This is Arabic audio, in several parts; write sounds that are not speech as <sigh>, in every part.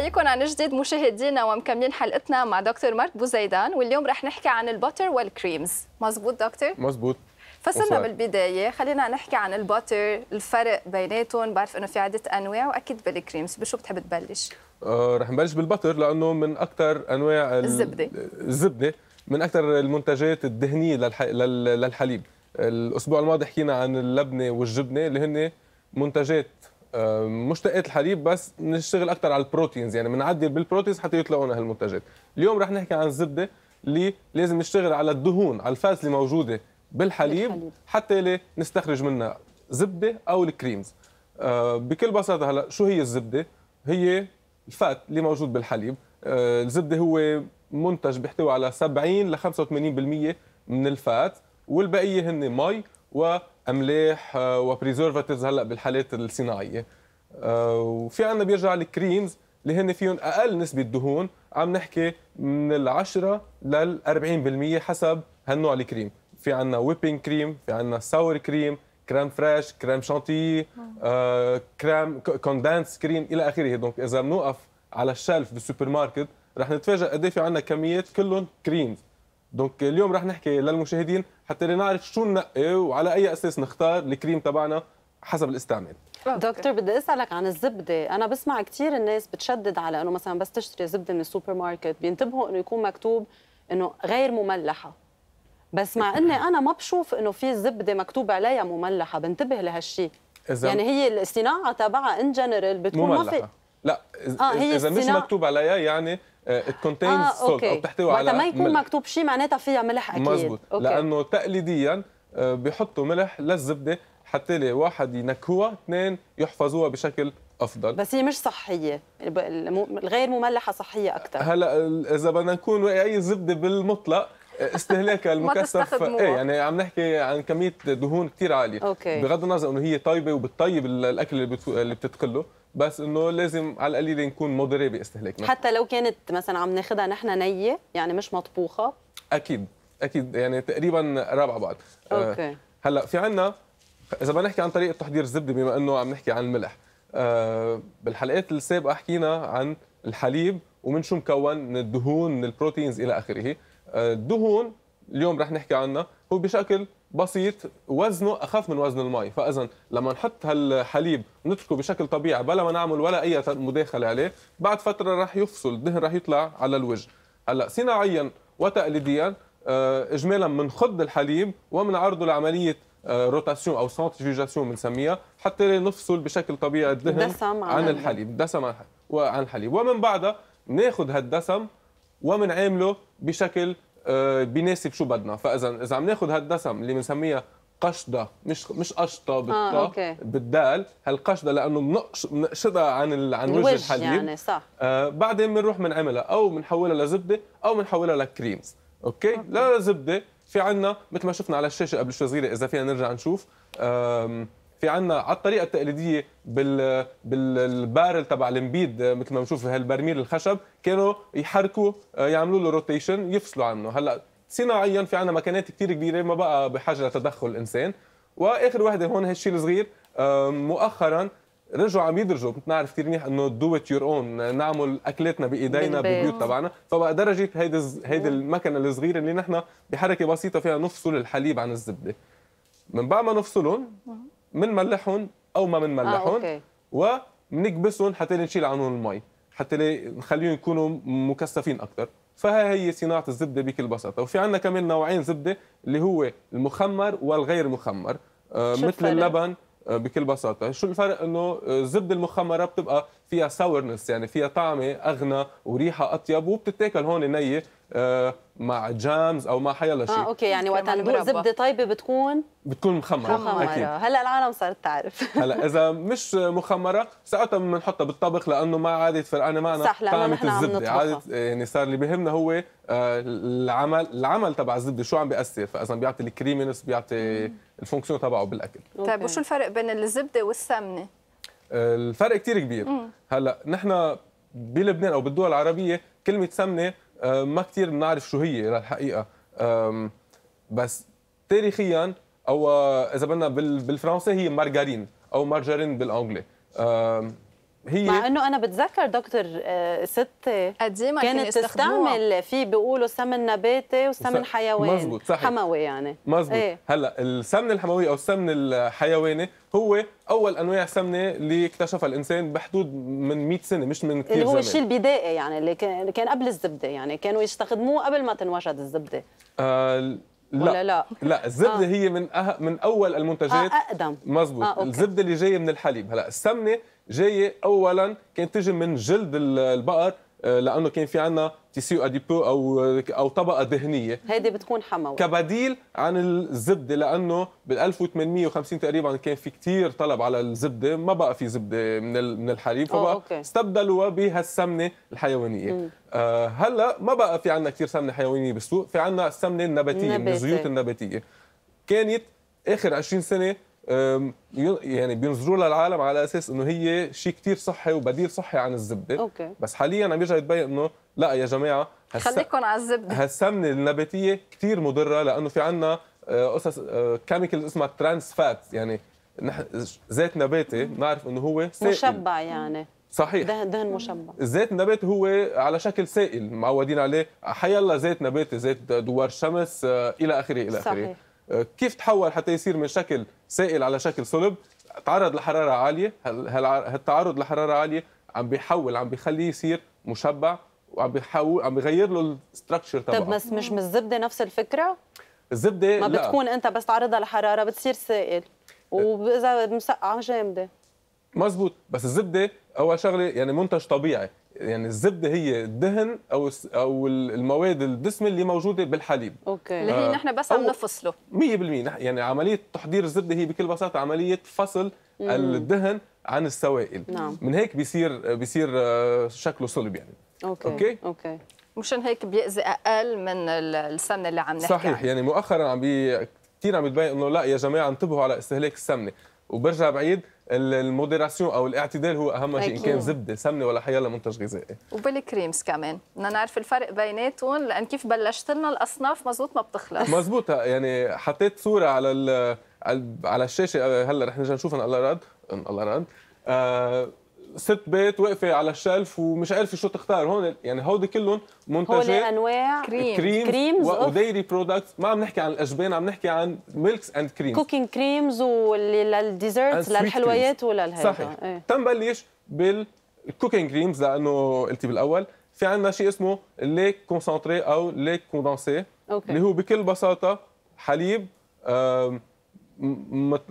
حييكم عن جديد مشاهدينا ومكملين حلقتنا مع دكتور مارك بوزيدان واليوم رح نحكي عن البتر والكريمز مزبوط دكتور مزبوط فصلنا بالبدايه خلينا نحكي عن البتر الفرق بيناتهم بعرف انه في عده انواع واكيد بالكريمز بشو بتحب تبلش آه رح نبلش بالبتر لانه من اكثر انواع الزبده الزبده من اكثر المنتجات الدهنيه للحليب الاسبوع الماضي حكينا عن اللبنه والجبنه اللي هن منتجات آه، مشتقات الحليب بس نشتغل اكثر على البروتينز يعني بنعدل بالبروتينز حتى يطلعونا هالمنتجات اليوم رح نحكي عن الزبده اللي لازم نشتغل على الدهون على الفاس اللي موجوده بالحليب, بالحليب. حتى نستخرج منها زبده او الكريمز آه، بكل بساطه هلا شو هي الزبده هي الفات اللي موجود بالحليب آه، الزبده هو منتج بيحتوي على 70 ل 85% من الفات والبقيه هن مي املاح آه، وبريزرفاتيفز هلا بالحالات الصناعيه آه، وفي عندنا بيرجع الكريمز اللي هن فيهم اقل نسبه دهون عم نحكي من العشرة لل 40% حسب هالنوع الكريم في عندنا ويبينج كريم في عندنا ساور كريم كريم فريش كريم شانتي كريم كوندانس كريم الى اخره دونك اذا بنوقف على الشلف بالسوبر ماركت رح نتفاجئ قد إيه في عندنا كميات كلهم كريمز دونك اليوم رح نحكي للمشاهدين حتى نعرف شو ننقي وعلى اي اساس نختار الكريم تبعنا حسب الاستعمال دكتور بدي اسالك عن الزبده انا بسمع كثير الناس بتشدد على انه مثلا بس تشتري زبده من السوبر ماركت بينتبهوا انه يكون مكتوب انه غير مملحه بس مع اني انا ما بشوف انه في زبده مكتوب عليها مملحه بنتبه لهالشيء يعني هي الصناعه تبعها ان جنرال بتكون مملحة. ما في لا اذا آه اذا مش مكتوب عليها يعني كونتينز آه، سولت آه، او بتحتوي على ما يكون ملح. مكتوب شيء معناتها فيها ملح اكيد مزبوط أوكي. لانه تقليديا آه، بيحطوا ملح للزبده حتى لي واحد ينكهوها اثنين يحفظوها بشكل افضل بس هي مش صحيه الغير مملحه صحيه اكثر هلا اذا بدنا نكون اي الزبده بالمطلق استهلاكها <laughs> المكثف ايه يعني عم نحكي عن كميه دهون كثير عاليه أوكي. بغض النظر انه هي طيبه وبتطيب الاكل اللي, بتو... اللي بتتقله بس انه لازم على القليله نكون مدري باستهلاكنا حتى لو كانت مثلا عم ناخذها نحن نيه يعني مش مطبوخه اكيد اكيد يعني تقريبا رابعه بعض آه، اوكي هلا في عندنا اذا بدنا نحكي عن طريقه تحضير الزبده بما انه عم نحكي عن الملح آه، بالحلقات السابقه حكينا عن الحليب ومن شو مكون من الدهون من البروتينز الى اخره الدهون اليوم رح نحكي عنها هو بشكل بسيط وزنه اخف من وزن المي فاذا لما نحط هالحليب ونتركه بشكل طبيعي بلا ما نعمل ولا اي مداخله عليه بعد فتره رح يفصل الدهن رح يطلع على الوجه هلا صناعيا وتقليديا آه، اجمالا بنخض الحليب وبنعرضه لعمليه آه، روتاسيون او سنتريفيجاسيون بنسميها حتى نفصل بشكل طبيعي الدهن عن, عن الحليب الدسم وعن الحليب ومن بعدها ناخذ هالدسم ومنعامله بشكل آه، بيناسب شو بدنا فاذا اذا عم ناخذ هالدسم اللي بنسميها قشدة مش مش قشطه بالطا آه، بالدال هالقشدة لانه بنقشطها عن ال... عن وجه الحليب يعني صح آه بعدين بنروح بنعملها او بنحولها لزبده او بنحولها لكريمز اوكي, أوكي. لا لزبده في عنا مثل ما شفنا على الشاشه قبل شوي صغيره اذا فينا نرجع نشوف آه، في عندنا على الطريقه التقليديه بال بالبارل تبع المبيد مثل ما بنشوف هالبرميل الخشب كانوا يحركوا آه، يعملوا له روتيشن يفصلوا عنه هلا صناعيا في عندنا مكانات كثير كبيره ما بقى بحاجه لتدخل الانسان واخر وحده هون هالشيء الصغير آه، مؤخرا رجعوا عم يدرجوا كنت نعرف كثير منيح انه دو ات يور اون نعمل اكلاتنا بايدينا بالبيوت تبعنا فبقى درجه هيدي هيدي المكنه الصغيره اللي نحن بحركه بسيطه فيها نفصل الحليب عن الزبده من بعد ما نفصلهم نعم. بنملحهم او ما بنملحهم آه، ومنكبسهم حتى نشيل عنهم المي حتى نخليهم يكونوا مكثفين اكثر فها هي صناعه الزبده بكل بساطه وفي عندنا كمان نوعين زبده اللي هو المخمر والغير مخمر آه، مثل فرق. اللبن آه، بكل بساطه شو الفرق انه آه، الزبده المخمره بتبقى فيها ساورنس يعني فيها طعمه اغنى وريحه اطيب وبتتاكل هون نيه آه، مع جامز او مع حيلا شيء اه اوكي يعني وقت نقول زبده طيبه بتكون بتكون مخمره مخمره أكيد. هلا العالم صارت تعرف هلا <laughs> اذا مش مخمره ساعتها بنحطها بالطبخ لانه ما عادت فرقانه معنا صح طعمه الزبده عادت يعني صار اللي بهمنا هو آه، العمل العمل تبع الزبده شو عم بياثر فاذا بيعطي الكريمنس بيعطي الفونكسيون تبعه بالاكل طيب وشو الفرق بين الزبده والسمنه آه، الفرق كثير كبير هلا نحن بلبنان او بالدول العربيه كلمه سمنه آه، ما كثير بنعرف شو هي للحقيقه بس تاريخيا او آه، اذا بدنا بالفرنسي هي مارغارين او مارجارين بالانجلي هي مع انه انا بتذكر دكتور آه، ست قديمه كانت تستعمل في بيقولوا سمن نباتي وسمن حيواني مزبوط صحيح حموي يعني مزبوط ايه؟ هلا السمن الحموي او السمن الحيواني هو اول انواع سمنه اللي اكتشفها الانسان بحدود من 100 سنه مش من كثير زمان اللي هو الشيء البدائي يعني اللي كان قبل الزبده يعني كانوا يستخدموه قبل ما تنوجد الزبده آه لا ولا لا لا الزبده آه. هي من أه... من اول المنتجات آه اقدم مزبوط آه، الزبده اللي جايه من الحليب هلا السمنه جايه اولا كانت تجي من جلد البقر آه، لانه كان في عندنا تيسيو اديبو او او طبقه دهنيه هيدي بتكون حموى كبديل عن الزبده لانه بال 1850 تقريبا كان في كثير طلب على الزبده ما بقى في زبده من من الحليب فبقى استبدلوها بهالسمنه الحيوانيه آه هلا ما بقى في عندنا كثير سمنه حيوانيه بالسوق في عندنا السمنه النباتيه من الزيوت النباتيه كانت اخر 20 سنه يعني بينظروا لها العالم على اساس انه هي شيء كثير صحي وبديل صحي عن الزبده أوكي. بس حاليا عم يرجع يتبين انه لا يا جماعه هس... خليكم على الزبده هالسمنه النباتيه كثير مضره لانه في عندنا أه، قصص كيميكال أه، اسمها ترانس فات يعني نحن زيت نباتي بنعرف انه هو سائل مشبع يعني صحيح دهن دهن مشبع الزيت النباتي هو على شكل سائل معودين عليه حيالله زيت نباتي زيت دوار شمس أه، الى اخره الى اخره صحيح كيف تحول حتى يصير من شكل سائل على شكل صلب تعرض لحراره عاليه هالتعرض لحراره عاليه عم بيحول عم بيخليه يصير مشبع وعم بيحول عم بيغير له الستراكشر تبعه طب بس مش من الزبده نفس الفكره الزبده ما لا. بتكون انت بس تعرضها لحراره بتصير سائل واذا مسقعه جامده مزبوط بس الزبده اول شغله يعني منتج طبيعي يعني الزبده هي الدهن او او المواد الدسمه اللي موجوده بالحليب اوكي اللي هي آه. نحن بس عم نفصله 100% يعني عمليه تحضير الزبده هي بكل بساطه عمليه فصل مم. الدهن عن السوائل نعم. من هيك بيصير بيصير آه، شكله صلب يعني اوكي اوكي, أوكي. مشان هيك بيأذي اقل من السمنه اللي عم نحكي صحيح عنه. يعني مؤخرا عم بي كثير عم بتبين انه لا يا جماعه انتبهوا على استهلاك السمنه وبرجع بعيد الموديراسيون او الاعتدال هو اهم شيء ان كان زبده سمنه ولا حيالة منتج غذائي وبالكريمز كمان بدنا نعرف الفرق بيناتهم لان كيف بلشت لنا الاصناف مزبوط ما بتخلص مزبوط يعني حطيت صوره على على الشاشه هلا رح نرجع نشوفها الله راد الله راد آه ست بيت واقفه على الشلف ومش عارفه شو تختار هون يعني هودي كلهم منتجات هول انواع كريم كريم كريمز وديري برودكتس ما عم نحكي عن الاجبان عم نحكي عن ميلكس اند كريم كوكينج كريمز وللديزرتس للحلويات وللهيدا صحيح ايه. تنبلش بالكوكينج كريمز لانه قلتي بالاول في عندنا شيء اسمه ليك كونسنتري او ليك كوندنسي اللي هو بكل بساطه حليب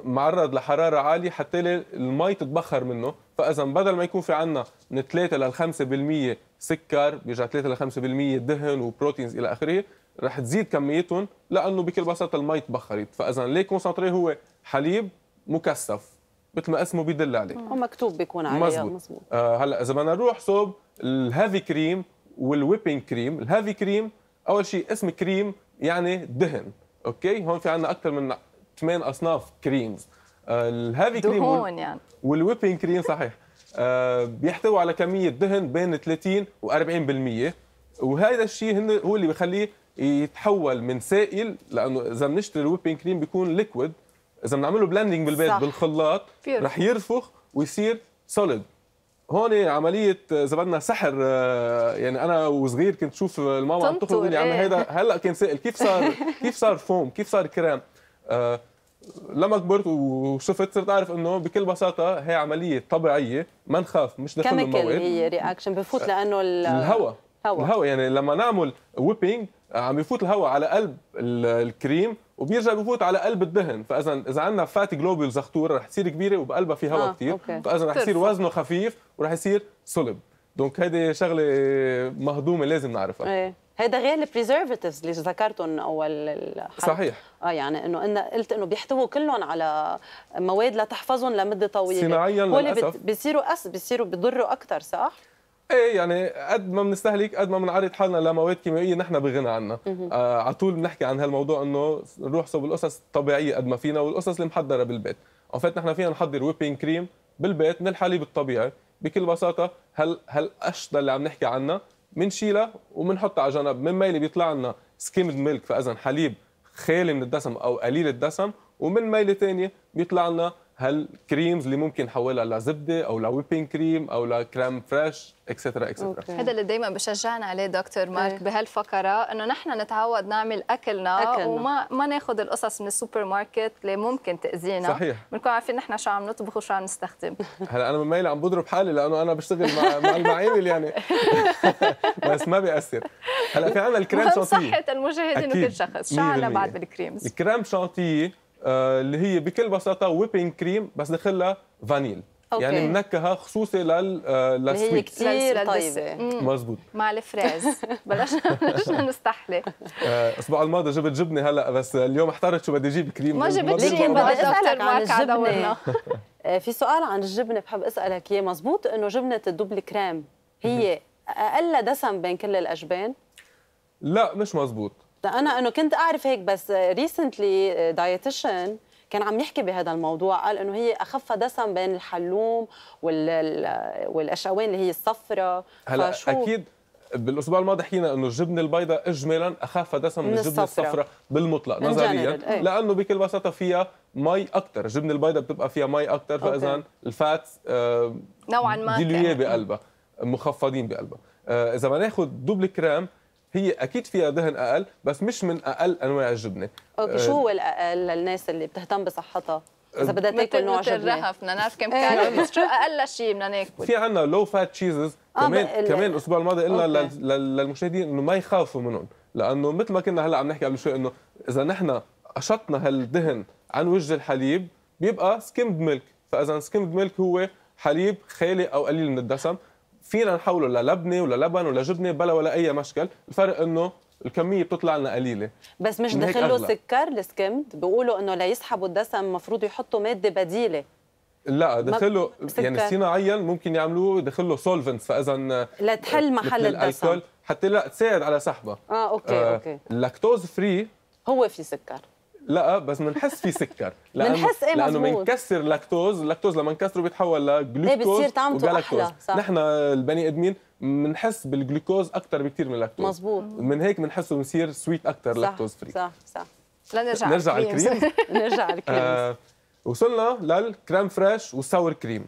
معرض لحراره عاليه حتى المي تتبخر منه فاذا بدل ما يكون في عندنا من 3 ل 5% سكر بيرجع 3 ل 5% دهن وبروتينز الى اخره رح تزيد كميتهم لانه بكل بساطه المي تبخرت فاذا ليه كونسنتري هو حليب مكثف مثل ما اسمه بيدل عليه ومكتوب بيكون عليه مزبوط, آه، مزبوط. آه هلا اذا بدنا نروح صوب الهيفي كريم والويبنج كريم الهيفي كريم اول شيء اسم كريم يعني دهن اوكي هون في عندنا اكثر من 8 اصناف كريمز الهافي كريم دهون يعني والويبنج كريم صحيح آه، بيحتوي على كميه دهن بين 30 و40% وهذا الشيء هو اللي بخليه يتحول من سائل لانه اذا بنشتري الويبنج كريم بيكون ليكويد اذا بنعمله بلندنج بالبيت صح. بالخلاط رح يرفخ ويصير سوليد هون عمليه اذا بدنا سحر آه، يعني انا وصغير كنت شوف الماما عم تخرج لي هذا إيه. هيدا هلا كان سائل كيف صار <laughs> كيف صار فوم كيف صار كريم آه لما كبرت وشفت صرت اعرف انه بكل بساطه هي عمليه طبيعيه ما نخاف مش داخل المواد هي رياكشن بفوت لانه الهواء هواء الهواء يعني لما نعمل ويبينج عم يفوت الهواء على قلب الكريم وبيرجع بفوت على قلب الدهن فاذا اذا عندنا فات جلوبولز خطور رح تصير كبيره وبقلبها في هواء آه، كثير فاذا رح يصير وزنه خفيف ورح يصير صلب دونك هيدي شغله مهضومه لازم نعرفها ايه. هذا غير البريزرفيتيفز اللي ذكرتهم اول الحلقه صحيح اه يعني انه انا قلت انه بيحتووا كلهم على مواد لتحفظهم لمده طويله صناعيا للاسف بيصيروا أس بيصيروا بيضروا اكثر صح؟ ايه يعني قد ما بنستهلك قد ما بنعرض حالنا لمواد كيميائيه نحن بغنى عنها آه على طول بنحكي عن هالموضوع انه نروح صوب القصص الطبيعيه قد ما فينا والقصص المحضره بالبيت عرفت فات نحن فينا نحضر ويبين كريم بالبيت من الحليب الطبيعي بكل بساطه هل هل اللي عم نحكي عنها بنشيلها وبنحطها على جنب من ميلي بيطلع لنا سكيمد ميلك فاذا حليب خالي من الدسم او قليل الدسم ومن ميله ثانيه بيطلع لنا هالكريمز اللي ممكن نحولها لزبده او لويبين كريم او لكريم فريش اكسترا اكسترا هذا اللي دائما بشجعنا عليه دكتور إيه. مارك أيه. بهالفقره انه نحن نتعود نعمل اكلنا, أكلنا. وما ما ناخذ القصص من السوبر ماركت اللي ممكن تاذينا صحيح بنكون عارفين نحن شو عم نطبخ وشو عم نستخدم <laughs> هلا انا من عم بضرب حالي لانه انا بشتغل مع مع المعامل يعني <laughs> بس ما بياثر هلا في عندنا الكريم شانتيه صحه المجاهدين وكل شخص شو عنا بعد بالكريمز الكريم شانتيه آه، اللي هي بكل بساطه ويبنج كريم بس دخلها فانيل يعني أوكي. يعني منكهه خصوصي لل آه، للسويت هي كثير طيبه مزبوط مع الفريز <laughs> بلشنا بلشنا <laughs> نستحلي آه، الاسبوع الماضي جبت جبنه هلا بس اليوم احترت شو بدي اجيب كريم ما جبت شيء بدي اسالك عن الجبنه <laughs> في سؤال عن الجبنه بحب اسالك اياه مزبوط انه جبنه الدبل كريم هي اقل دسم بين كل الاجبان لا مش مزبوط انا انه كنت اعرف هيك بس ريسنتلي دايتيشن كان عم يحكي بهذا الموضوع قال انه هي اخف دسم بين الحلوم وال... والاشوان اللي هي الصفرة هلا فشو... اكيد بالاسبوع الماضي حكينا انه الجبنه البيضاء اجمالا اخف دسم من, من الجبنه الصفراء بالمطلق نظريا إيه. لانه بكل بساطه فيها مي اكثر الجبنه البيضاء بتبقى فيها مي اكثر فاذا الفات آه، نوعا ما بقلبها مخفضين بقلبها آه، اذا ما ناخذ دوبل كريم هي اكيد فيها دهن اقل بس مش من اقل انواع الجبنه اوكي آه، شو هو الاقل للناس اللي بتهتم بصحتها اذا آه، بدها تاكل نوع جبنه الرهف بدنا نعرف كم إيه. كالوري <laughs> بس شو اقل شيء بدنا ناكل في عندنا لو فات تشيزز كمان آه كمان الاسبوع الماضي قلنا للمشاهدين انه ما يخافوا منهم لانه مثل ما كنا هلا عم نحكي قبل شوي انه اذا نحن قشطنا هالدهن عن وجه الحليب بيبقى سكيمد ميلك فاذا سكيمد ميلك هو حليب خالي او قليل من الدسم فينا نحوله للبنه ولا لبن ولا جبنه بلا ولا اي مشكل الفرق انه الكميه بتطلع لنا قليله بس مش دخله سكر السكمد بيقولوا انه ليسحبوا الدسم المفروض يحطوا ماده بديله لا دخله يعني صناعيا ممكن يعملوه دخله سولفنتس فاذا لتحل محل الدسم حتى لا تساعد على سحبها اه اوكي آه اوكي اللاكتوز فري هو في سكر لا بس بنحس في سكر <laughs> لانه بنحس ايه لانه بنكسر لاكتوز اللاكتوز لما نكسره بيتحول لجلوكوز ايه بتصير طعمته احلى صح نحن البني ادمين بنحس بالجلوكوز اكثر بكثير من اللاكتوز مزبوط من هيك بنحسه بنصير سويت اكثر لاكتوز فري صح صح لنرجع نرجع على الكريم <laughs> نرجع على الكريم آه، وصلنا للكريم فريش والساور كريم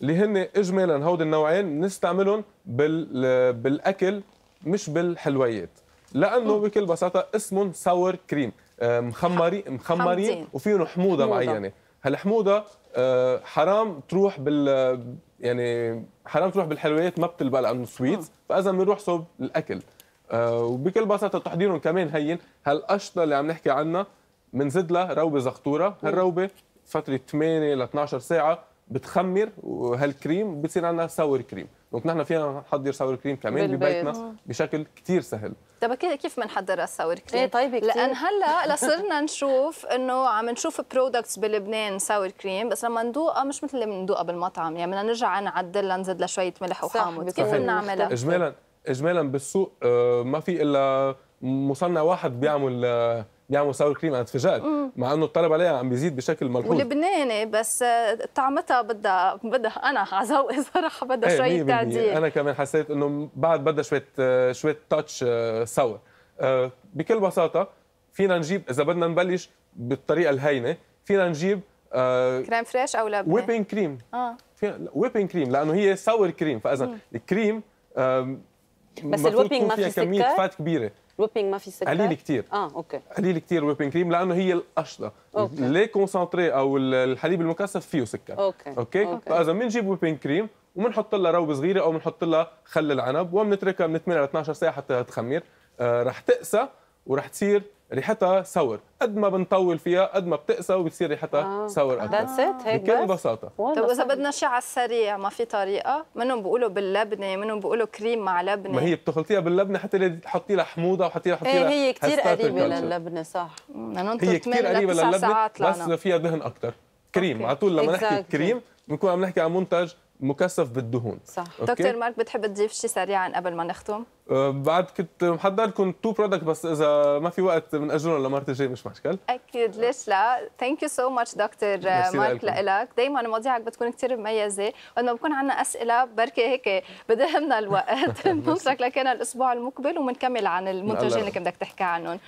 اللي هن اجمالا هودي النوعين بنستعملهم بال... بالاكل مش بالحلويات لانه بكل بساطه اسمهم ساور كريم مخمري مخمرين وفيهم حموضه معينه هالحموضه آه، حرام تروح بال يعني حرام تروح بالحلويات ما بتلبق لانه سويت آه. فاذا بنروح صوب الاكل آه، وبكل بساطه تحضيرهم كمان هين هالقشطه اللي عم نحكي عنها بنزيد لها روبه زغطوره هالروبه فتره 8 ل 12 ساعه بتخمر وهالكريم بتصير عندنا ساور كريم دونك نحن فينا نحضر ساور كريم كمان بالبيت. ببيتنا بشكل كثير سهل طب كيف بنحضر الساور كريم؟ ايه طيب كثير لان هلا <laughs> لصرنا نشوف انه عم نشوف برودكتس بلبنان ساور كريم بس لما ندوقها آه، مش مثل اللي بندوقها بالمطعم يعني بدنا نرجع نعدلها نزيد لها شويه ملح وحامض كيف بنعملها؟ اجمالا اجمالا بالسوق آه، ما في الا مصنع واحد بيعمل آه، بيعملوا ساور كريم انا اتفاجات مع انه الطلب عليها عم بيزيد بشكل ملحوظ ولبناني بس طعمتها بدها بدها انا على ذوقي <laughs> صراحه بدها إيه، شويه تعديل انا كمان حسيت انه بعد بدها شويه شويه تاتش آه، ساور آه، بكل بساطه فينا نجيب اذا بدنا نبلش بالطريقه الهينه فينا نجيب آه، كريم فريش او لبنه ويبين كريم اه ويبين كريم لانه هي ساور كريم فاذا الكريم بس الويبنج ما في كميه فات كبيره الويبنج ما في سكر قليل كثير اه اوكي قليل كثير الويبنج كريم لانه هي الاشطه لي كونسنتري او الحليب المكثف فيه سكر اوكي اوكي, أوكي. فاذا بنجيب ويبنج كريم وبنحط لها روبه صغيره او بنحط لها خل العنب وبنتركها من 8 ل 12 ساعه حتى تخمر آه رح تقسى ورح تصير ريحتها سور قد ما بنطول فيها قد ما بتقسى وبتصير ريحتها آه. سور اكثر ذاتس ات هيك بكل بساطه طيب اذا بدنا شيء على السريع ما في طريقه منهم بيقولوا باللبنه منهم بيقولوا كريم مع لبنه ما هي بتخلطيها باللبنه حتى تحطي لها حموضه وحطي لها حطي إيه، لها هي كثير قريبه للبنه صح هي كثير قريبه للبنه بس فيها دهن اكثر كريم على طول لما نحكي كريم بنكون عم نحكي عن منتج مكثف بالدهون صح أوكي. دكتور مارك بتحب تضيف شيء سريعا قبل ما نختم أه، بعد كنت محضر لكم تو برودكت بس اذا ما في وقت اجلهم لمرت الجاي مش مشكل اكيد ليش لا ثانك يو سو ماتش دكتور <laughs> مارك لك دائما مواضيعك بتكون كثير مميزه وانه بكون عندنا اسئله بركي هيك بدهمنا الوقت <laughs> <laughs> بنترك لكن الاسبوع المقبل وبنكمل عن المنتجين اللي كنت بدك تحكي عنهم